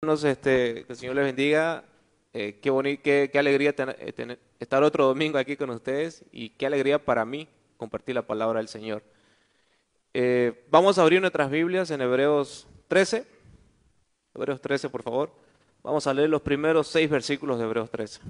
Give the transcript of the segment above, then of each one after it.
Este, que el Señor les bendiga. Eh, qué, boni, qué, alegría eh, estar otro domingo aquí con ustedes y qué alegría para mí compartir la palabra del Señor. Eh, vamos a abrir nuestras Biblias en Hebreos 13. Hebreos 13, por favor. Vamos a leer los primeros seis versículos de Hebreos 13.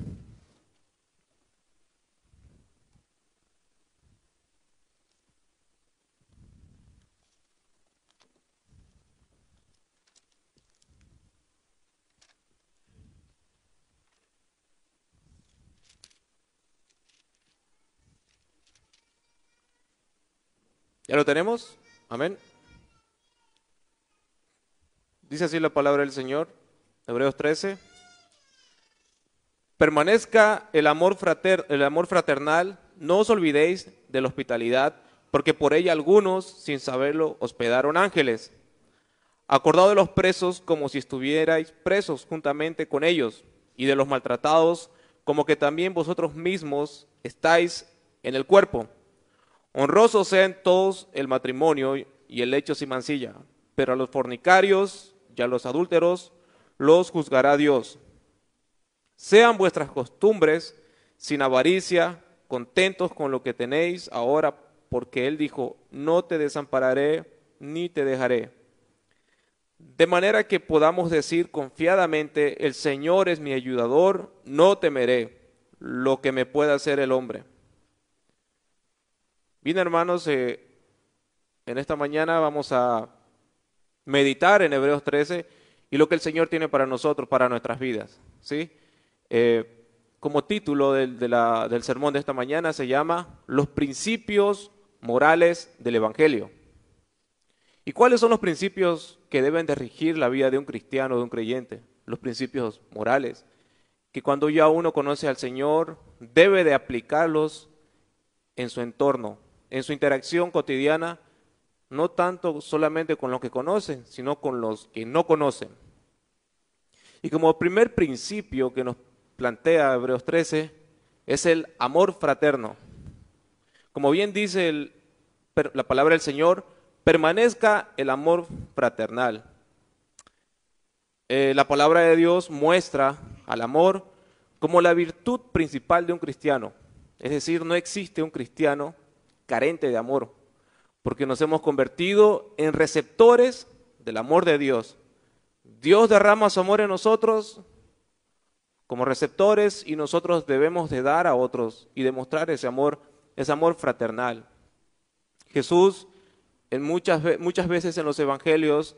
¿Ya lo tenemos? Amén. Dice así la palabra del Señor, Hebreos 13. Permanezca el amor, frater, el amor fraternal, no os olvidéis de la hospitalidad, porque por ella algunos, sin saberlo, hospedaron ángeles. Acordado de los presos como si estuvierais presos juntamente con ellos, y de los maltratados como que también vosotros mismos estáis en el cuerpo Honrosos sean todos el matrimonio y el hecho sin mancilla, pero a los fornicarios y a los adúlteros los juzgará Dios. Sean vuestras costumbres sin avaricia, contentos con lo que tenéis ahora, porque Él dijo, no te desampararé ni te dejaré. De manera que podamos decir confiadamente, el Señor es mi ayudador, no temeré lo que me pueda hacer el hombre. Bien, hermanos, eh, en esta mañana vamos a meditar en Hebreos 13 y lo que el Señor tiene para nosotros, para nuestras vidas. ¿sí? Eh, como título del, del sermón de esta mañana se llama Los principios morales del Evangelio. ¿Y cuáles son los principios que deben de la vida de un cristiano, de un creyente? Los principios morales, que cuando ya uno conoce al Señor, debe de aplicarlos en su entorno, en su interacción cotidiana, no tanto solamente con los que conocen, sino con los que no conocen. Y como primer principio que nos plantea Hebreos 13 es el amor fraterno. Como bien dice la palabra del Señor, permanezca el amor fraternal. Eh, la palabra de Dios muestra al amor como la virtud principal de un cristiano. Es decir, no existe un cristiano carente de amor, porque nos hemos convertido en receptores del amor de Dios. Dios derrama su amor en nosotros como receptores y nosotros debemos de dar a otros y demostrar ese amor, ese amor fraternal. Jesús en muchas, muchas veces en los evangelios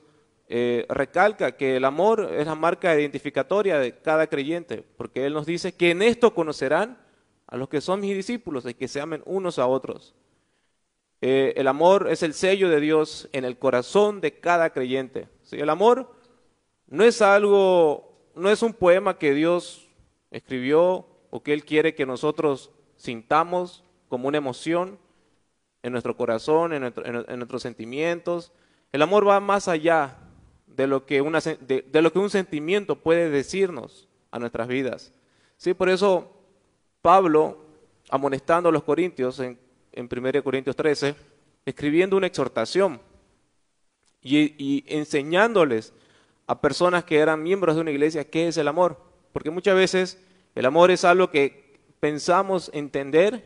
eh, recalca que el amor es la marca identificatoria de cada creyente, porque Él nos dice que en esto conocerán a los que son mis discípulos y que se amen unos a otros. Eh, el amor es el sello de Dios en el corazón de cada creyente. El amor no es algo, no es un poema que Dios escribió o que Él quiere que nosotros sintamos como una emoción en nuestro corazón, en, nuestros sentimientos. El amor va más allá de lo, que de lo que un sentimiento puede decirnos a nuestras vidas. ¿Sí? Por eso Pablo, amonestando a los corintios en en 1 Corintios 13, escribiendo una exhortación y, enseñándoles a personas que eran miembros de una iglesia qué es el amor. Porque muchas veces el amor es algo que pensamos entender,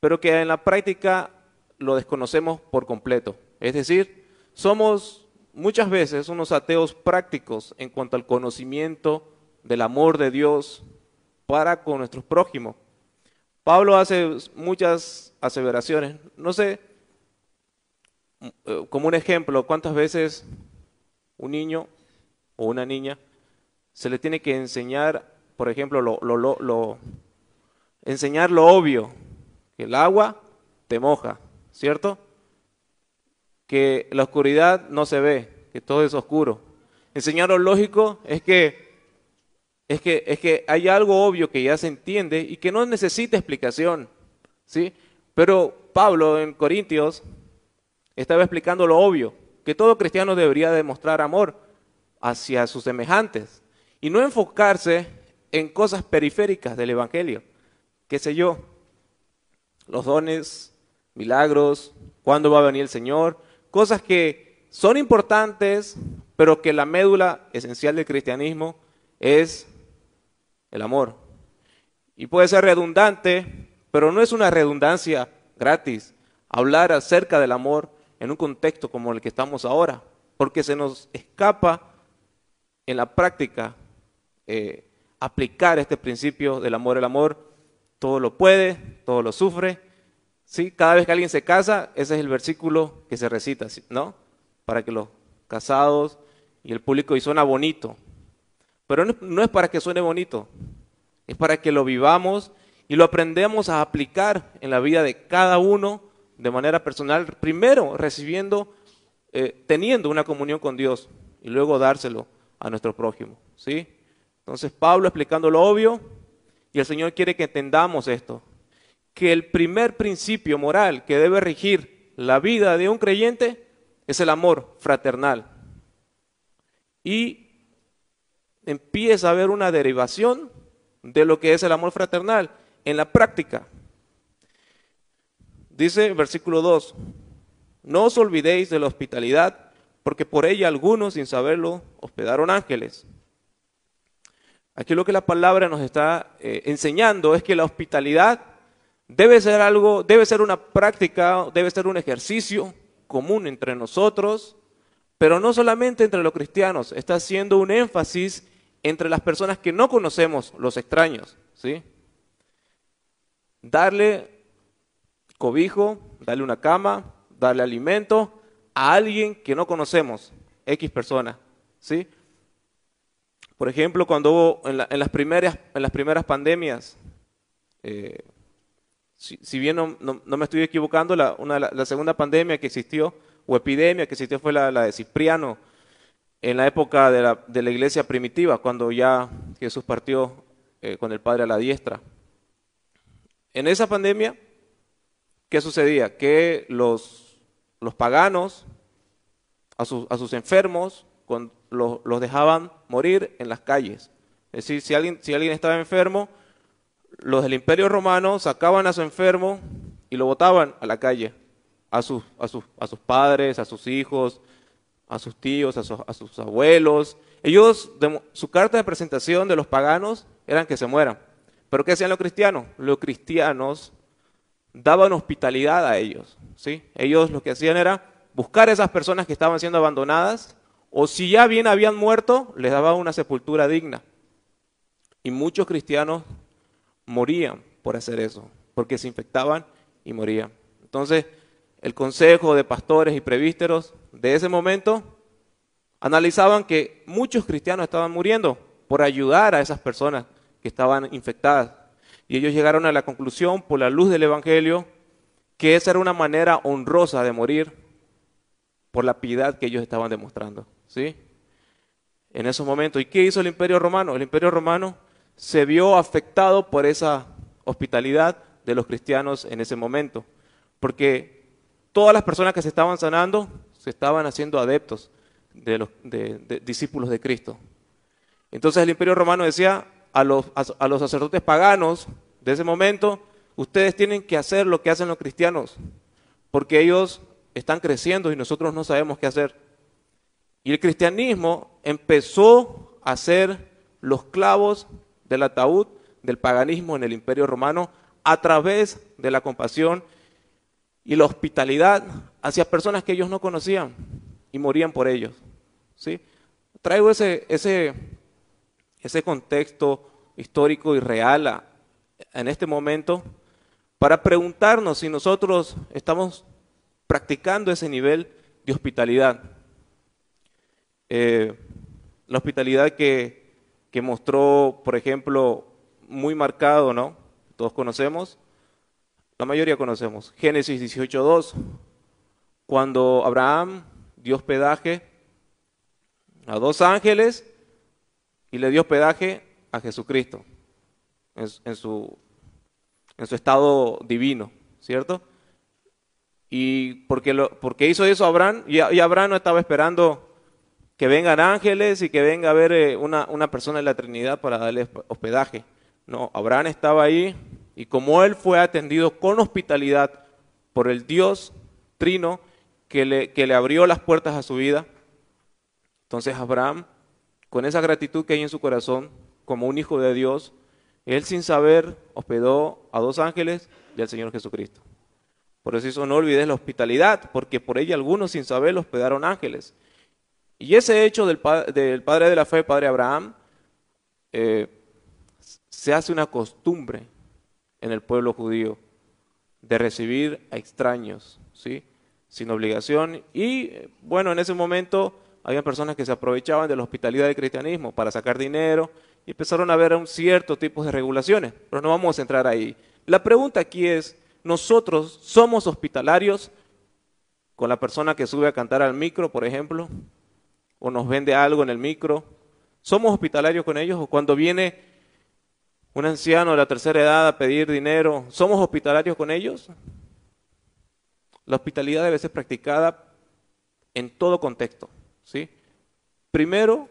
pero que en la práctica lo desconocemos por completo. Es decir, somos muchas veces unos ateos prácticos en cuanto al conocimiento del amor de Dios para con nuestros prójimos. Pablo hace muchas aseveraciones. No sé, eh, como un ejemplo, cuántas veces un niño o una niña se le tiene que enseñar, por ejemplo, lo, enseñar lo obvio, que el agua te moja, ¿cierto? Que la oscuridad no se ve, que todo es oscuro. Enseñar lo lógico es que es que, es que hay algo obvio que ya se entiende y que no necesita explicación. ¿sí? Pero Pablo en Corintios estaba explicando lo obvio, que todo cristiano debería demostrar amor hacia sus semejantes y no enfocarse en cosas periféricas del Evangelio. ¿Qué sé yo? Los dones, milagros, cuándo va a venir el Señor, cosas que son importantes, pero que la médula esencial del cristianismo es el amor. Y puede ser redundante, pero no es una redundancia gratis hablar acerca del amor en un contexto como el que estamos ahora, porque se nos escapa en la práctica eh, aplicar este principio del amor. El amor todo lo puede, todo lo sufre. ¿sí? Cada vez que alguien se casa, ese es el versículo que se recita, ¿no? Para que los casados y el público, y suena bonito, pero no es para que suene bonito, es para que lo vivamos y lo aprendemos a aplicar en la vida de cada uno de manera personal, primero recibiendo, eh, teniendo una comunión con Dios y luego dárselo a nuestro prójimo. ¿sí? Entonces Pablo explicando lo obvio y el Señor quiere que entendamos esto, que el primer principio moral que debe regir la vida de un creyente es el amor fraternal. Y empieza a haber una derivación de lo que es el amor fraternal en la práctica. Dice versículo 2, no os olvidéis de la hospitalidad, porque por ella algunos, sin saberlo, hospedaron ángeles. Aquí lo que la palabra nos está eh, enseñando es que la hospitalidad debe ser algo, debe ser una práctica, debe ser un ejercicio común entre nosotros, pero no solamente entre los cristianos, está haciendo un énfasis entre las personas que no conocemos, los extraños, ¿sí? Darle cobijo, darle una cama, darle alimento a alguien que no conocemos, X persona, ¿sí? Por ejemplo, cuando hubo en, las, primeras, en las primeras pandemias, eh, si, bien no, me estoy equivocando, la, la, segunda pandemia que existió, o epidemia que existió fue la, de Cipriano, en la época de la, iglesia primitiva, cuando ya Jesús partió eh, con el Padre a la diestra. En esa pandemia, ¿qué sucedía? Que los, los paganos, a sus, enfermos, los, dejaban morir en las calles. Es decir, si alguien, si alguien estaba enfermo, los del imperio romano sacaban a su enfermo y lo botaban a la calle, a sus, a sus padres, a sus hijos, a sus tíos, a, sus abuelos. Ellos, de, su carta de presentación de los paganos eran que se mueran. Pero ¿qué hacían los cristianos? Los cristianos daban hospitalidad a ellos. ¿sí? Ellos lo que hacían era buscar a esas personas que estaban siendo abandonadas, o si ya bien habían muerto, les daban una sepultura digna. Y muchos cristianos morían por hacer eso, porque se infectaban y morían. Entonces, el consejo de pastores y prevísteros de ese momento analizaban que muchos cristianos estaban muriendo por ayudar a esas personas que estaban infectadas. Y ellos llegaron a la conclusión, por la luz del Evangelio, que esa era una manera honrosa de morir por la piedad que ellos estaban demostrando. ¿sí? En esos momentos. ¿Y qué hizo el Imperio Romano? El Imperio Romano se vio afectado por esa hospitalidad de los cristianos en ese momento. Porque todas las personas que se estaban sanando se estaban haciendo adeptos de los discípulos de Cristo. Entonces el imperio romano decía a los, a los sacerdotes paganos de ese momento, ustedes tienen que hacer lo que hacen los cristianos, porque ellos están creciendo y nosotros no sabemos qué hacer. Y el cristianismo empezó a ser los clavos del ataúd del paganismo en el imperio romano a través de la compasión y la hospitalidad hacia personas que ellos no conocían y morían por ellos. ¿sí? Traigo ese, ese, ese contexto histórico y real a, en este momento para preguntarnos si nosotros estamos practicando ese nivel de hospitalidad. Eh, la hospitalidad que, que mostró, por ejemplo, muy marcado, ¿no? Todos conocemos, la mayoría conocemos. Génesis 18.2, cuando Abraham dio hospedaje a dos ángeles y le dio hospedaje a Jesucristo en, su, en su estado divino, ¿cierto? Y porque, lo, hizo eso Abraham, y, Abraham no estaba esperando que vengan ángeles y que venga a ver eh, una, una persona de la Trinidad para darle hospedaje. No, Abraham estaba ahí y como él fue atendido con hospitalidad por el Dios Trino que le, que le abrió las puertas a su vida, entonces Abraham, con esa gratitud que hay en su corazón, como un hijo de Dios, él sin saber hospedó a dos ángeles y al Señor Jesucristo. Por eso no olvides la hospitalidad, porque por ella algunos sin saber hospedaron ángeles. Y ese hecho del, padre de la fe, padre Abraham, eh, se hace una costumbre en el pueblo judío de recibir a extraños, ¿sí? sin obligación. Y bueno, en ese momento había personas que se aprovechaban de la hospitalidad del cristianismo para sacar dinero y empezaron a haber un cierto tipo de regulaciones, pero no vamos a entrar ahí. La pregunta aquí es, ¿nosotros somos hospitalarios con la persona que sube a cantar al micro, por ejemplo? ¿O nos vende algo en el micro? ¿Somos hospitalarios con ellos? ¿O cuando viene un anciano de la tercera edad a pedir dinero, ¿somos hospitalarios con ellos? La hospitalidad debe ser practicada en todo contexto, ¿sí? Primero,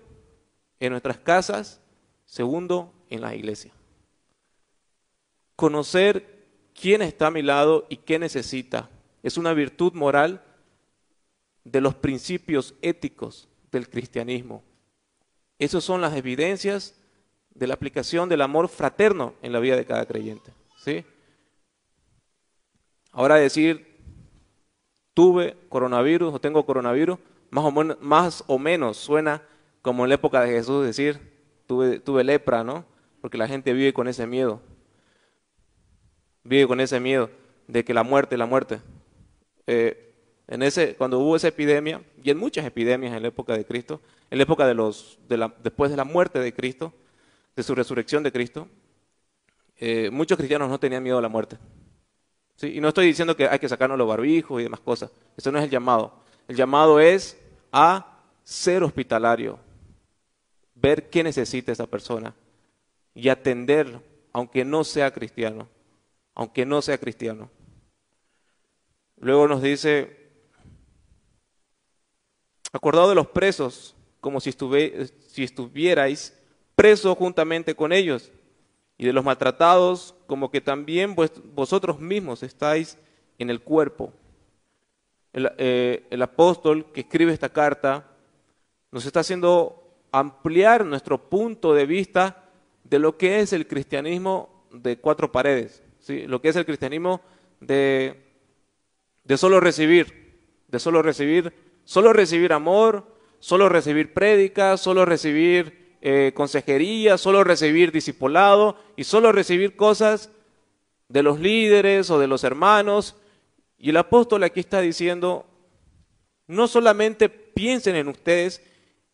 en nuestras casas, segundo, en la iglesia. Conocer quién está a mi lado y qué necesita es una virtud moral de los principios éticos del cristianismo. Esas son las evidencias de la aplicación del amor fraterno en la vida de cada creyente. ¿sí? Ahora decir, tuve coronavirus o tengo coronavirus, más o, menos, suena como en la época de Jesús decir, tuve, tuve lepra, ¿no? Porque la gente vive con ese miedo. Vive con ese miedo de que la muerte, la muerte. Eh, en ese, cuando hubo esa epidemia, y en muchas epidemias en la época de Cristo, en la época de los, después de la muerte de Cristo, de su resurrección de Cristo, eh, muchos cristianos no tenían miedo a la muerte. Y no estoy diciendo que hay que sacarnos los barbijos y demás cosas. Eso no es el llamado. El llamado es a ser hospitalario, ver qué necesita esa persona y atender, aunque no sea cristiano, aunque no sea cristiano. Luego nos dice, acordado de los presos, como si estuvierais preso juntamente con ellos, y de los maltratados, como que también vosotros mismos estáis en el cuerpo. Eh, el, apóstol que escribe esta carta nos está haciendo ampliar nuestro punto de vista de lo que es el cristianismo de cuatro paredes, ¿sí? lo que es el cristianismo de, de solo recibir, de solo recibir, solo recibir amor, solo recibir prédica, solo recibir eh, consejería, solo recibir discipulado y solo recibir cosas de los líderes o de los hermanos. Y el apóstol aquí está diciendo, no solamente piensen en ustedes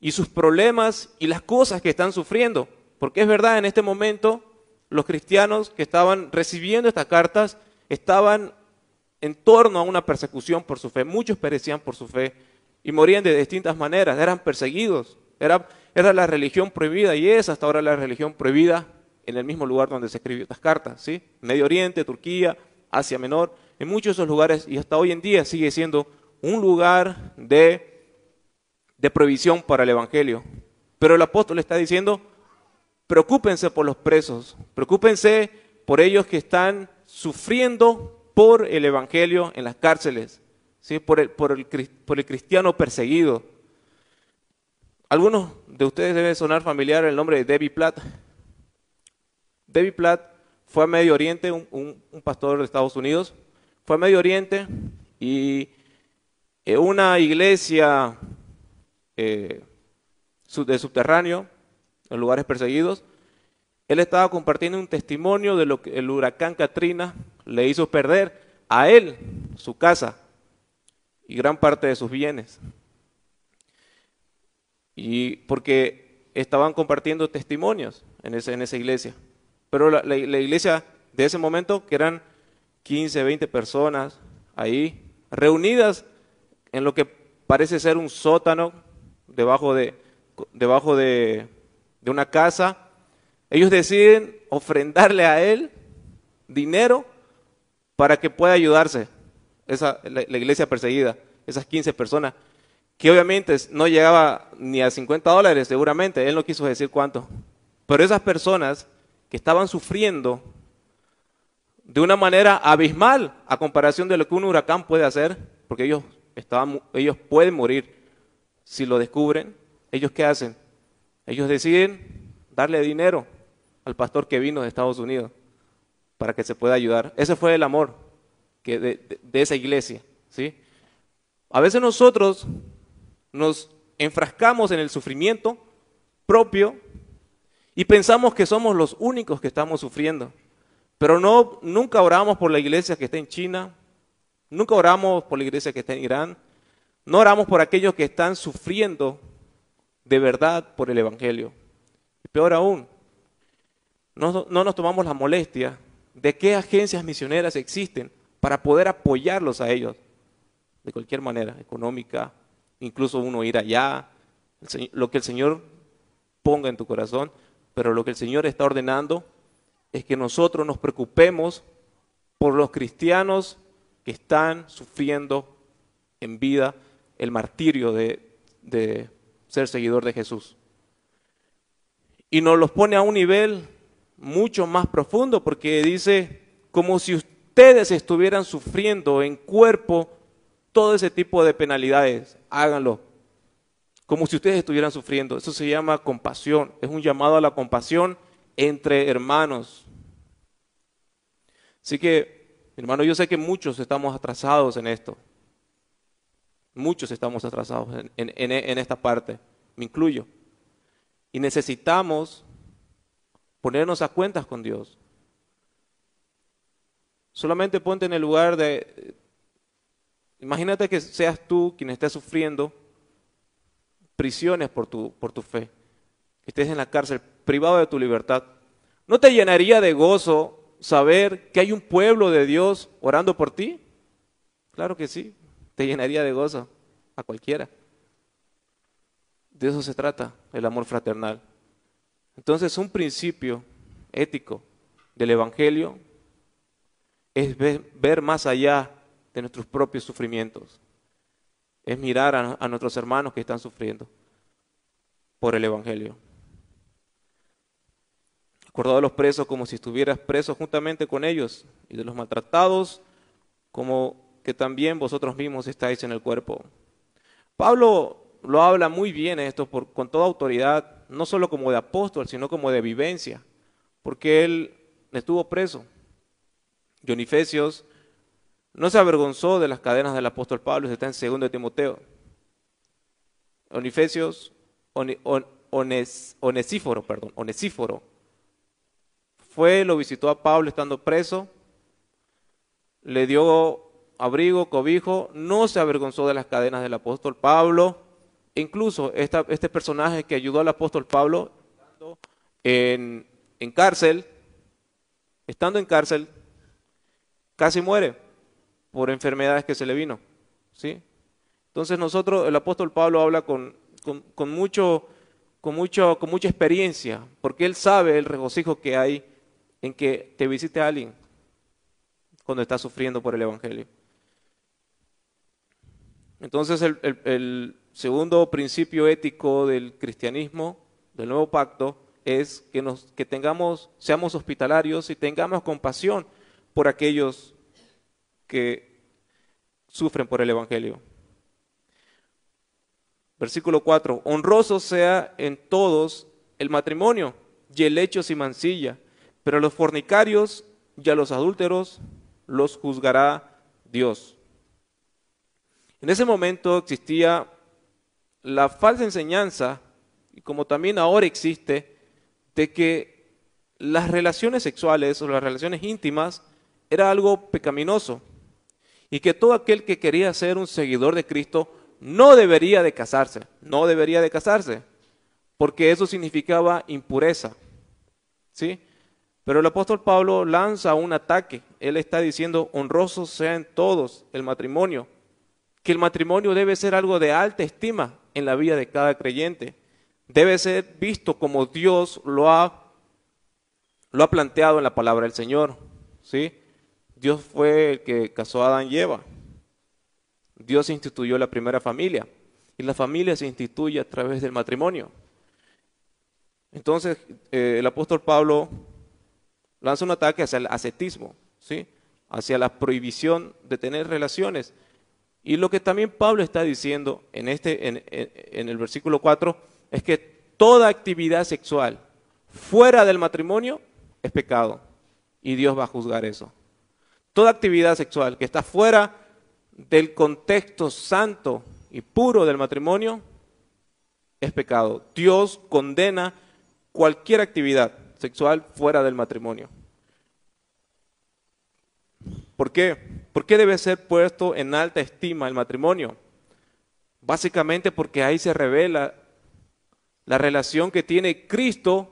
y sus problemas y las cosas que están sufriendo, porque es verdad, en este momento los cristianos que estaban recibiendo estas cartas estaban en torno a una persecución por su fe. Muchos perecían por su fe y morían de distintas maneras, eran perseguidos. Era, era la religión prohibida y es hasta ahora la religión prohibida en el mismo lugar donde se escribió estas cartas, ¿sí? Medio Oriente, Turquía, Asia Menor, en muchos de esos lugares y hasta hoy en día sigue siendo un lugar de, de para el Evangelio. Pero el apóstol está diciendo, preocúpense por los presos, preocúpense por ellos que están sufriendo por el Evangelio en las cárceles, ¿sí? por, el, por el cristiano perseguido. Algunos de ustedes deben sonar familiar el nombre de Debbie Platt. Debbie Platt fue a Medio Oriente, un, pastor de Estados Unidos, fue a Medio Oriente y en eh, una iglesia eh, de subterráneo, en lugares perseguidos, él estaba compartiendo un testimonio de lo que el huracán Katrina le hizo perder a él, su casa y gran parte de sus bienes. Y porque estaban compartiendo testimonios en, esa iglesia. Pero la, iglesia de ese momento, que eran 15, 20 personas ahí, reunidas en lo que parece ser un sótano debajo de, una casa. Ellos deciden ofrendarle a él dinero para que pueda ayudarse esa, la, la, iglesia perseguida, esas 15 personas que obviamente no llegaba ni a 50 dólares seguramente, él no quiso decir cuánto. Pero esas personas que estaban sufriendo de una manera abismal a comparación de lo que un huracán puede hacer, porque ellos, estaban, ellos pueden morir si lo descubren, ellos qué hacen? Ellos deciden darle dinero al pastor que vino de Estados Unidos para que se pueda ayudar. Ese fue el amor de, de esa iglesia. ¿sí? A veces nosotros nos enfrascamos en el sufrimiento propio y pensamos que somos los únicos que estamos sufriendo. Pero no, nunca oramos por la iglesia que está en China, nunca oramos por la iglesia que está en Irán, no oramos por aquellos que están sufriendo de verdad por el Evangelio. Y peor aún, no, no nos tomamos la molestia de qué agencias misioneras existen para poder apoyarlos a ellos, de cualquier manera, económica, incluso uno ir allá, lo que el Señor ponga en tu corazón, pero lo que el Señor está ordenando es que nosotros nos preocupemos por los cristianos que están sufriendo en vida el martirio de, ser seguidor de Jesús. Y nos los pone a un nivel mucho más profundo porque dice, como si ustedes estuvieran sufriendo en cuerpo todo ese tipo de penalidades, háganlo. Como si ustedes estuvieran sufriendo. Eso se llama compasión. Es un llamado a la compasión entre hermanos. Así que, hermano, yo sé que muchos estamos atrasados en esto. Muchos estamos atrasados en, en esta parte. Me incluyo. Y necesitamos ponernos a cuentas con Dios. Solamente ponte en el lugar de, Imagínate que seas tú quien esté sufriendo prisiones por tu, por tu fe, que estés en la cárcel, privado de tu libertad. ¿No te llenaría de gozo saber que hay un pueblo de Dios orando por ti? Claro que sí, te llenaría de gozo a cualquiera. De eso se trata el amor fraternal. Entonces, un principio ético del Evangelio es ver, ver más allá de nuestros propios sufrimientos. Es mirar a, nuestros hermanos que están sufriendo por el Evangelio. Acordado de los presos como si estuvieras preso juntamente con ellos, y de los maltratados como que también vosotros mismos estáis en el cuerpo. Pablo lo habla muy bien esto por, con toda autoridad, no solo como de apóstol, sino como de vivencia, porque él estuvo preso. Dionifesios no se avergonzó de las cadenas del apóstol Pablo, está en 2 de Timoteo. Onifesios, Onesíforo, perdón, Onesíforo. Fue, lo visitó a Pablo estando preso, le dio abrigo, cobijo, no se avergonzó de las cadenas del apóstol Pablo. Incluso este personaje que ayudó al apóstol Pablo en, en cárcel, estando en cárcel, casi muere por enfermedades que se le vino. ¿sí? Entonces nosotros, el apóstol Pablo habla con, con, mucho, con, mucho, con mucha experiencia, porque él sabe el regocijo que hay en que te visite a alguien cuando está sufriendo por el Evangelio. Entonces el, segundo principio ético del cristianismo, del nuevo pacto, es que, nos, que tengamos, seamos hospitalarios y tengamos compasión por aquellos que sufren por el Evangelio. Versículo 4. Honroso sea en todos el matrimonio y el hecho sin mancilla, pero a los fornicarios y a los adúlteros los juzgará Dios. En ese momento existía la falsa enseñanza, y como también ahora existe, de que las relaciones sexuales o las relaciones íntimas era algo pecaminoso y que todo aquel que quería ser un seguidor de Cristo no debería de casarse, no debería de casarse, porque eso significaba impureza. ¿Sí? Pero el apóstol Pablo lanza un ataque. Él está diciendo, honrosos sean todos el matrimonio, que el matrimonio debe ser algo de alta estima en la vida de cada creyente. Debe ser visto como Dios lo ha, lo ha planteado en la palabra del Señor. ¿sí? Dios fue el que casó a Adán y Eva. Dios instituyó la primera familia. Y la familia se instituye a través del matrimonio. Entonces, eh, el apóstol Pablo lanza un ataque hacia el ascetismo, ¿sí? hacia la prohibición de tener relaciones. Y lo que también Pablo está diciendo en, este, en, en el versículo 4 es que toda actividad sexual fuera del matrimonio es pecado. Y Dios va a juzgar eso toda actividad sexual que está fuera del contexto santo y puro del matrimonio es pecado. Dios condena cualquier actividad sexual fuera del matrimonio. ¿Por qué? ¿Por qué debe ser puesto en alta estima el matrimonio? Básicamente porque ahí se revela la relación que tiene Cristo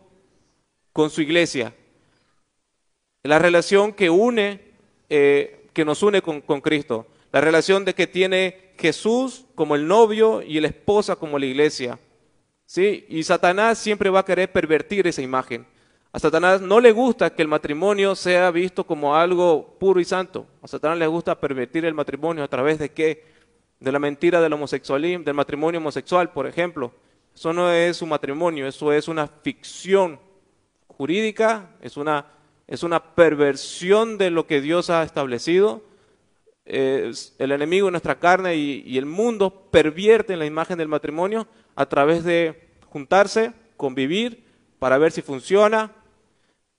con su iglesia. La relación que une eh, que nos une con, Cristo, la relación de que tiene Jesús como el novio y la esposa como la iglesia. ¿sí? Y Satanás siempre va a querer pervertir esa imagen. A Satanás no le gusta que el matrimonio sea visto como algo puro y santo. A Satanás le gusta pervertir el matrimonio a través de qué? De la mentira del homosexualismo, del matrimonio homosexual, por ejemplo. Eso no es un matrimonio, eso es una ficción jurídica, es una es una perversión de lo que Dios ha establecido. el enemigo de nuestra carne y, el mundo pervierte la imagen del matrimonio a través de juntarse, convivir, para ver si funciona.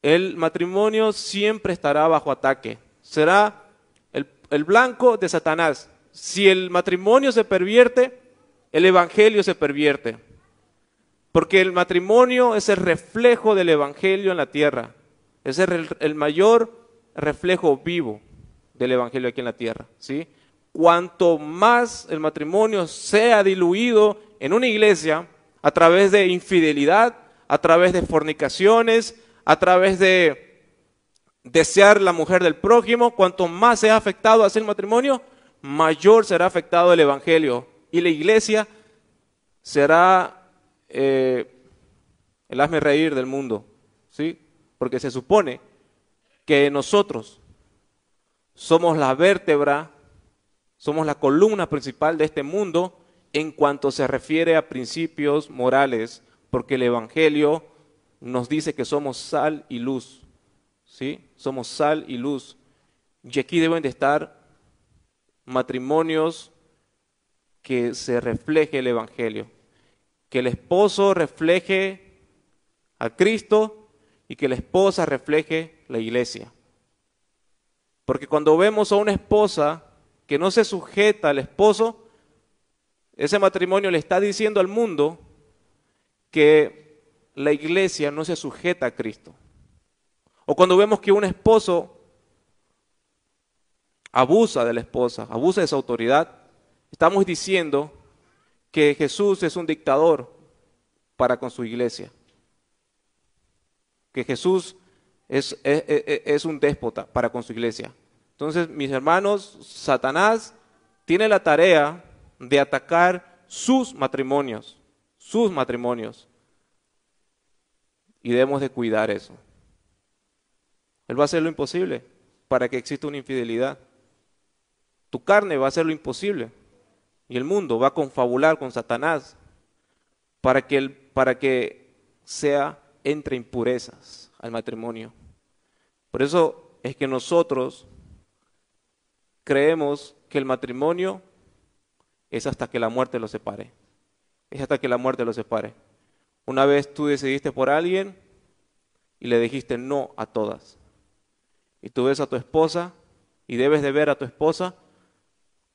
El matrimonio siempre estará bajo ataque. Será el blanco de Satanás. Si el matrimonio se pervierte, el Evangelio se pervierte. Porque el matrimonio es el reflejo del Evangelio en la tierra ese Es el, mayor reflejo vivo del Evangelio aquí en la tierra. ¿sí? Cuanto más el matrimonio sea diluido en una iglesia a través de infidelidad, a través de fornicaciones, a través de desear la mujer del prójimo, cuanto más sea afectado hacia el matrimonio, mayor será afectado el Evangelio y la iglesia será eh, el hazme reír del mundo porque se supone que nosotros somos la vértebra, somos la columna principal de este mundo en cuanto se refiere a principios morales, porque el Evangelio nos dice que somos sal y luz, ¿sí? Somos sal y luz. Y aquí deben de estar matrimonios que se refleje el Evangelio, que el esposo refleje a Cristo y que la esposa refleje la iglesia. Porque cuando vemos a una esposa que no se sujeta al esposo, ese matrimonio le está diciendo al mundo que la iglesia no se sujeta a Cristo. O cuando vemos que un esposo abusa de la esposa, abusa de su autoridad, estamos diciendo que Jesús es un dictador para con su iglesia que Jesús es, es, un déspota para con su iglesia. Entonces, mis hermanos, Satanás tiene la tarea de atacar sus matrimonios, sus matrimonios. Y debemos de cuidar eso. Él va a hacer lo imposible para que exista una infidelidad. Tu carne va a hacer lo imposible. Y el mundo va a confabular con Satanás para que, el, para que sea entre impurezas al matrimonio. Por eso es que nosotros creemos que el matrimonio es hasta que la muerte lo separe. Es hasta que la muerte lo separe. Una vez tú decidiste por alguien y le dijiste no a todas. Y tú ves a tu esposa y debes de ver a tu esposa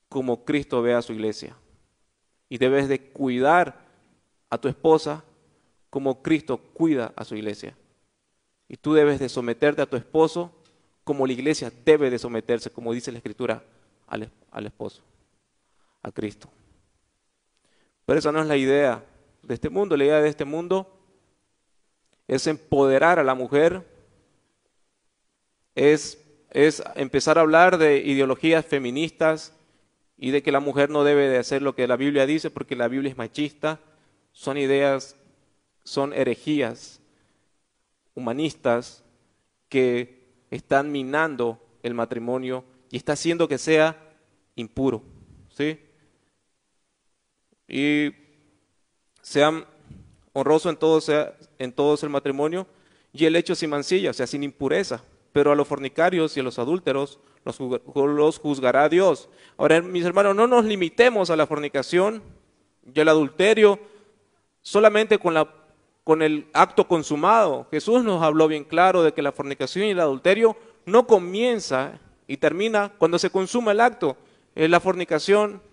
como Cristo ve a su iglesia. Y debes de cuidar a tu esposa como Cristo cuida a su iglesia. Y tú debes de someterte a tu esposo como la iglesia debe de someterse, como dice la escritura, al, esposo, a Cristo. Pero esa no es la idea de este mundo. La idea de este mundo es empoderar a la mujer, es, es, empezar a hablar de ideologías feministas y de que la mujer no debe de hacer lo que la Biblia dice porque la Biblia es machista. Son ideas son herejías humanistas que están minando el matrimonio y está haciendo que sea impuro, ¿sí? Y sean honroso en todo, sea, en todos el matrimonio y el hecho sin mancilla, o sea, sin impureza. Pero a los fornicarios y a los adúlteros los, los juzgará Dios. Ahora, mis hermanos, no nos limitemos a la fornicación y al adulterio solamente con la con el acto consumado. Jesús nos habló bien claro de que la fornicación y el adulterio no comienza y termina cuando se consuma el acto. Eh, la fornicación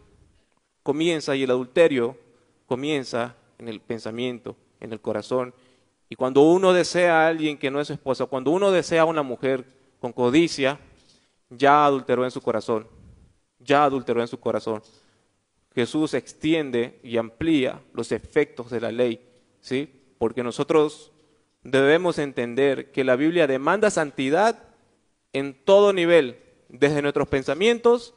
comienza y el adulterio comienza en el pensamiento, en el corazón. Y cuando uno desea a alguien que no es su esposa, cuando uno desea a una mujer con codicia, ya adulteró en su corazón, ya adulteró en su corazón. Jesús extiende y amplía los efectos de la ley, ¿sí? porque nosotros debemos entender que la Biblia demanda santidad en todo nivel, desde nuestros pensamientos,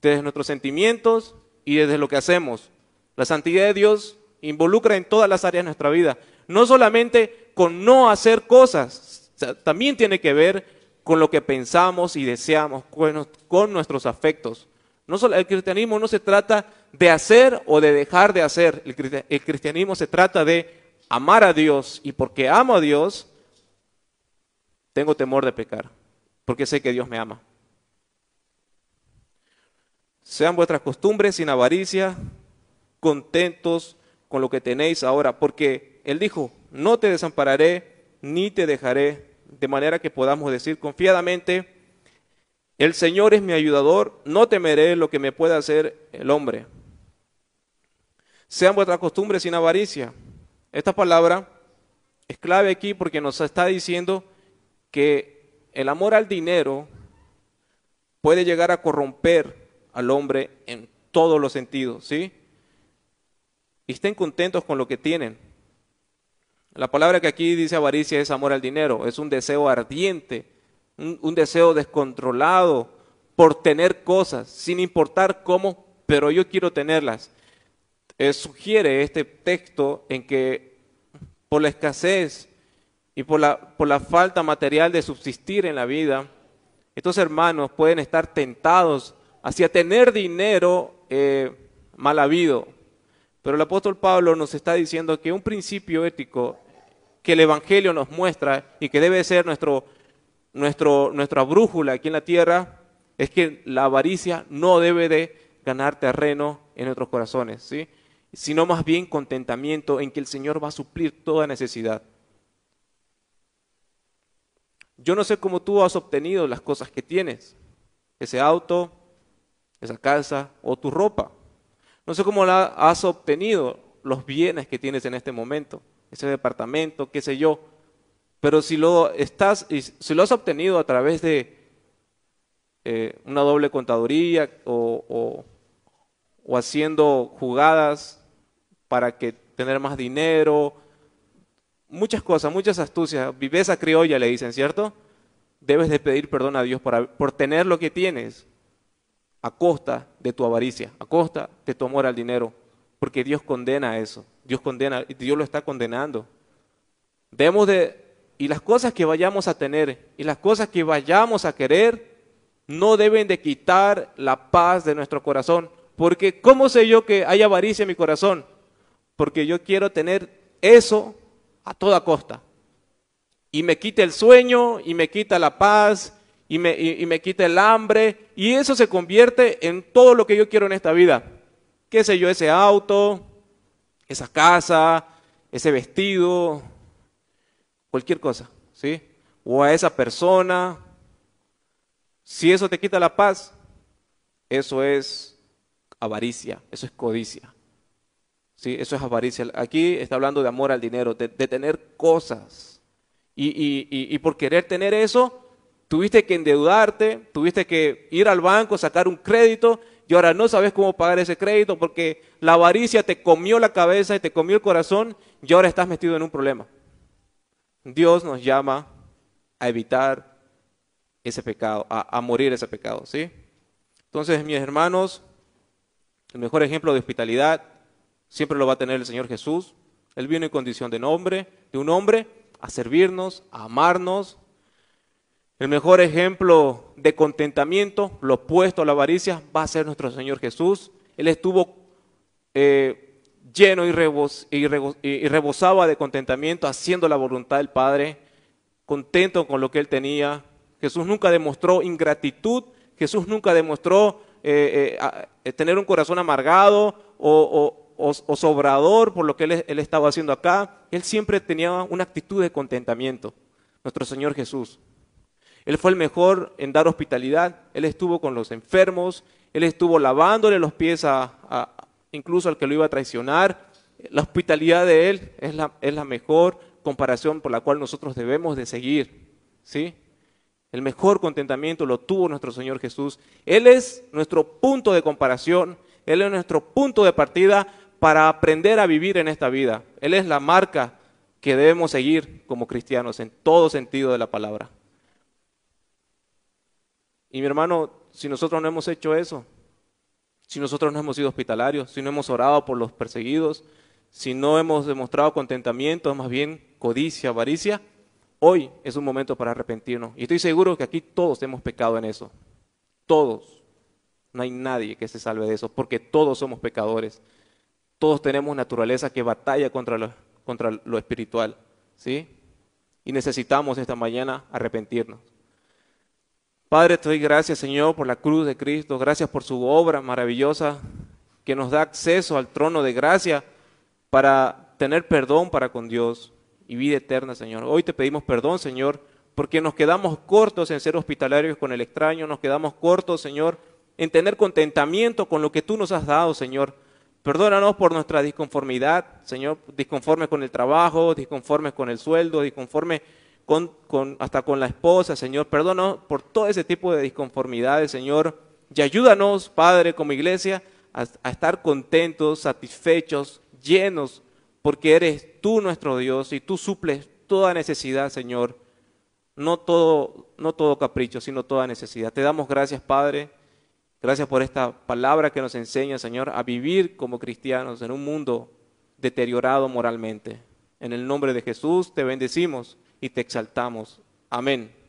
desde nuestros sentimientos y desde lo que hacemos. La santidad de Dios involucra en todas las áreas de nuestra vida, no solamente con no hacer cosas, también tiene que ver con lo que pensamos y deseamos, con, nuestros afectos. No el cristianismo no se trata de hacer o de dejar de hacer, el cristianismo se trata de amar a Dios y porque amo a Dios, tengo temor de pecar, porque sé que Dios me ama. Sean vuestras costumbres sin avaricia, contentos con lo que tenéis ahora, porque Él dijo, no te desampararé ni te dejaré, de manera que podamos decir confiadamente, el Señor es mi ayudador, no temeré lo que me pueda hacer el hombre. Sean vuestras costumbres sin avaricia, esta palabra es clave aquí porque nos está diciendo que el amor al dinero puede llegar a corromper al hombre en todos los sentidos, ¿sí? Y estén contentos con lo que tienen. La palabra que aquí dice avaricia es amor al dinero, es un deseo ardiente, un, un deseo descontrolado por tener cosas, sin importar cómo, pero yo quiero tenerlas sugiere este texto en que por la escasez y por la, falta material de subsistir en la vida, estos hermanos pueden estar tentados hacia tener dinero eh, mal habido. Pero el apóstol Pablo nos está diciendo que un principio ético que el Evangelio nos muestra y que debe ser nuestro, nuestra brújula aquí en la tierra es que la avaricia no debe de ganar terreno en nuestros corazones. ¿sí? sino más bien contentamiento en que el Señor va a suplir toda necesidad. Yo no sé cómo tú has obtenido las cosas que tienes, ese auto, esa casa o tu ropa. No sé cómo la has obtenido los bienes que tienes en este momento, ese departamento, qué sé yo. Pero si lo estás, si has obtenido a través de eh, una doble contaduría o haciendo jugadas para que tener más dinero, muchas cosas, muchas astucias, viveza criolla le dicen, ¿cierto? Debes de pedir perdón a Dios por tener lo que tienes a costa de tu avaricia, a costa de tu amor al dinero, porque Dios condena eso, Dios condena, Dios lo está condenando. Debemos de, y las cosas que vayamos a tener y las cosas que vayamos a querer, no deben de quitar la paz de nuestro corazón, porque ¿cómo sé yo que hay avaricia en mi corazón? porque yo quiero tener eso a toda costa. Y me quita el sueño, y me quita la paz, y me, me quita el hambre, y eso se convierte en todo lo que yo quiero en esta vida. ¿Qué sé yo? Ese auto, esa casa, ese vestido, cualquier cosa, ¿sí? O a esa persona. Si eso te quita la paz, eso es avaricia, eso es codicia eso es avaricia. Aquí está hablando de amor al dinero, de, tener cosas. Y, por querer tener eso, tuviste que endeudarte, tuviste que ir al banco, sacar un crédito, y ahora no sabes cómo pagar ese crédito porque la avaricia te comió la cabeza y te comió el corazón, y ahora estás metido en un problema. Dios nos llama a evitar ese pecado, a, a morir ese pecado, ¿sí? Entonces, mis hermanos, el mejor ejemplo de hospitalidad siempre lo va a tener el Señor Jesús. Él vino en condición de de un hombre, a servirnos, a amarnos. El mejor ejemplo de contentamiento, lo opuesto a la avaricia, va a ser nuestro Señor Jesús. Él estuvo eh, lleno y, rebosaba de contentamiento, haciendo la voluntad del Padre, contento con lo que él tenía. Jesús nunca demostró ingratitud, Jesús nunca demostró eh, eh, tener un corazón amargado o o, sobrador por lo que él, estaba haciendo acá, él siempre tenía una actitud de contentamiento, nuestro Señor Jesús. Él fue el mejor en dar hospitalidad, él estuvo con los enfermos, él estuvo lavándole los pies a, incluso al que lo iba a traicionar. La hospitalidad de él es la, es la mejor comparación por la cual nosotros debemos de seguir. ¿sí? El mejor contentamiento lo tuvo nuestro Señor Jesús. Él es nuestro punto de comparación, Él es nuestro punto de partida para aprender a vivir en esta vida. Él es la marca que debemos seguir como cristianos en todo sentido de la palabra. Y mi hermano, si nosotros no hemos hecho eso, si nosotros no hemos sido hospitalarios, si no hemos orado por los perseguidos, si no hemos demostrado contentamiento, más bien codicia, avaricia, hoy es un momento para arrepentirnos. Y estoy seguro que aquí todos hemos pecado en eso. Todos. No hay nadie que se salve de eso, porque todos somos pecadores. Todos tenemos naturaleza que batalla contra lo, contra lo espiritual, ¿sí? Y necesitamos esta mañana arrepentirnos. Padre, te doy gracias, Señor, por la cruz de Cristo, gracias por su obra maravillosa que nos da acceso al trono de gracia para tener perdón para con Dios y vida eterna, Señor. Hoy te pedimos perdón, Señor, porque nos quedamos cortos en ser hospitalarios con el extraño, nos quedamos cortos, Señor, en tener contentamiento con lo que tú nos has dado, Señor. Perdónanos por nuestra disconformidad, Señor, disconforme con el trabajo, disconforme con el sueldo, disconforme hasta con la esposa, Señor. Perdónanos por todo ese tipo de disconformidades, Señor. Y ayúdanos, Padre, como iglesia, a, estar contentos, satisfechos, llenos, porque eres tú nuestro Dios y tú suples toda necesidad, Señor. no todo capricho, sino toda necesidad. Te damos gracias, Padre Gracias por esta palabra que nos enseña, Señor, a vivir como cristianos en un mundo deteriorado moralmente. En el nombre de Jesús te bendecimos y te exaltamos. Amén.